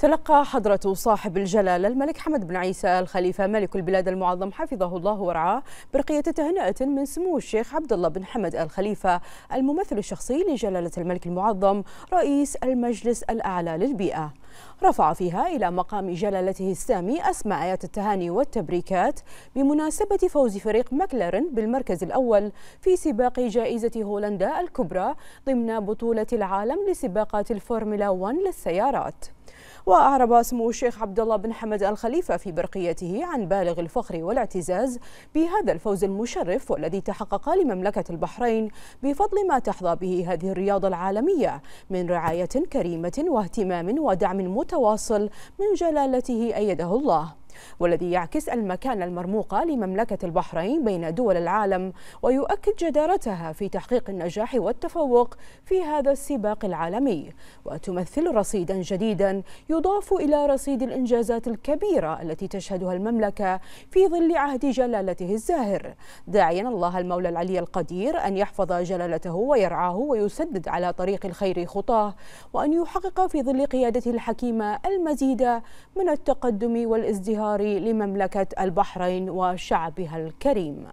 تلقى حضرة صاحب الجلالة الملك حمد بن عيسى الخليفة ملك البلاد المعظم حفظه الله ورعاه برقية تهنئة من سمو الشيخ عبد الله بن حمد الخليفة الممثل الشخصي لجلالة الملك المعظم رئيس المجلس الأعلى للبيئة رفع فيها إلى مقام جلالته السامي أسماء آيات التهاني والتبريكات بمناسبة فوز فريق ماكلارن بالمركز الأول في سباق جائزة هولندا الكبرى ضمن بطولة العالم لسباقات الفورمولا 1 للسيارات وأعرب سمو الشيخ عبد الله بن حمد الخليفة في برقيته عن بالغ الفخر والاعتزاز بهذا الفوز المشرف والذي تحقق لمملكة البحرين بفضل ما تحظى به هذه الرياضة العالمية من رعاية كريمة واهتمام ودعم متواصل من جلالته أيده الله والذي يعكس المكانة المرموقة لمملكة البحرين بين دول العالم ويؤكد جدارتها في تحقيق النجاح والتفوق في هذا السباق العالمي وتمثل رصيدا جديدا يضاف إلى رصيد الإنجازات الكبيرة التي تشهدها المملكة في ظل عهد جلالته الزاهر داعيا الله المولى العلي القدير أن يحفظ جلالته ويرعاه ويسدد على طريق الخير خطاه وأن يحقق في ظل قيادته الحكيمة المزيد من التقدم والازدهار لمملكة البحرين وشعبها الكريم